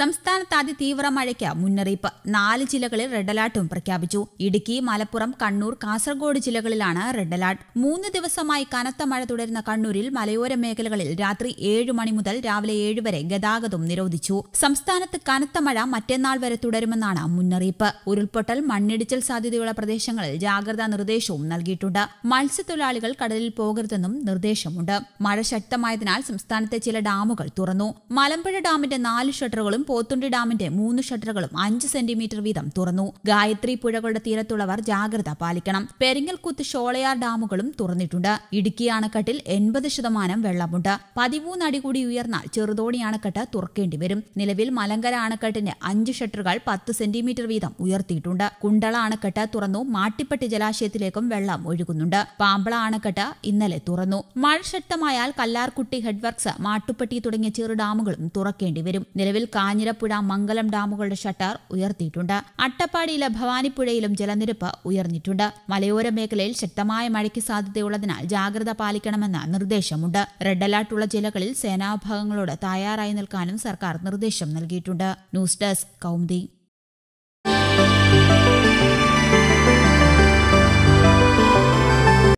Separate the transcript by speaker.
Speaker 1: സംസ്ഥാനത്ത് തീവ്ര മഴയ്ക്ക് മുന്നറിയിപ്പ് നാല് ജില്ലകളിൽ റെഡ് അലർട്ടും പ്രഖ്യാപിച്ചു ഇടുക്കി മലപ്പുറം കണ്ണൂർ കാസർഗോഡ് ജില്ലകളിലാണ് റെഡ് അലർട്ട് മൂന്ന് ദിവസമായി കനത്ത മഴ തുടരുന്ന കണ്ണൂരിൽ മലയോര മേഖലകളിൽ രാത്രി ഏഴ് മണി മുതൽ രാവിലെ ഏഴ് വരെ ഗതാഗതം നിരോധിച്ചു സംസ്ഥാനത്ത് കനത്ത മഴ മറ്റന്നാൾ വരെ തുടരുമെന്നാണ് മുന്നറിയിപ്പ് ഉരുൾപൊട്ടൽ മണ്ണിടിച്ചിൽ സാധ്യതയുള്ള പ്രദേശങ്ങളിൽ ജാഗ്രതാ നിർദ്ദേശവും നൽകിയിട്ടുണ്ട് മത്സ്യത്തൊഴിലാളികൾ കടലിൽ പോകരുതെന്നും നിർദ്ദേശമുണ്ട് മഴ ശക്തമായതിനാൽ സംസ്ഥാനത്തെ ചില ഡാമുകൾ തുറന്നു മലമ്പുഴ ഡാമിന്റെ നാല് ഷട്ടറുകളും പോത്തുണ്ടി ഡാമിന്റെ മൂന്ന് ഷട്ടറുകളും അഞ്ച് സെന്റിമീറ്റർ വീതം തുറന്നു ഗായത്രി പുഴകളുടെ തീരത്തുള്ളവർ ജാഗ്രത പാലിക്കണം പെരിങ്ങൽകുത്ത് ഷോളയാർ ഡാമുകളും തുറന്നിട്ടുണ്ട് ഇടുക്കി അണക്കെട്ടിൽ എൺപത് ശതമാനം വെള്ളമുണ്ട് പതിമൂന്ന് അടി കൂടി ഉയർന്നാൽ ചെറുതോണി അണക്കെട്ട് തുറക്കേണ്ടി വരും നിലവിൽ മലങ്കര അണക്കെട്ടിന്റെ അഞ്ച് ഷട്ടറുകൾ പത്ത് സെന്റിമീറ്റർ വീതം ഉയർത്തിയിട്ടുണ്ട് കുണ്ടള അണക്കെട്ട് തുറന്നു മാട്ടിപ്പട്ടി ജലാശയത്തിലേക്കും വെള്ളം ഒഴുകുന്നുണ്ട് പാമ്പള അണക്കെട്ട് ഇന്നലെ തുറന്നു മഴ ശക്തമായാൽ കല്ലാർകുട്ടി ഹെഡ്വർക്സ് മാട്ടുപ്പെട്ടി തുടങ്ങിയ ചെറു ഡാമുകളും തുറക്കേണ്ടി വരും നിലവിൽ കാഞ്ഞ കാഞ്ഞിരപ്പുഴ മംഗലം ഡാമുകളുടെ ഷട്ടർ ഉയർത്തിയിട്ടുണ്ട് അട്ടപ്പാടിയിലെ ഭവാനിപ്പുഴയിലും ജലനിരപ്പ് ഉയർന്നിട്ടുണ്ട് മലയോര മേഖലയിൽ ശക്തമായ മഴയ്ക്ക് സാധ്യതയുള്ളതിനാൽ ജാഗ്രത പാലിക്കണമെന്ന നിർദ്ദേശമുണ്ട് റെഡ് അലർട്ടുള്ള ജില്ലകളിൽ സേനാവിഭാഗങ്ങളോട് തയ്യാറായി നിൽക്കാനും സർക്കാർ നിർദ്ദേശം നൽകിയിട്ടുണ്ട് ന്യൂസ് ഡെസ്ക് കൗമുദി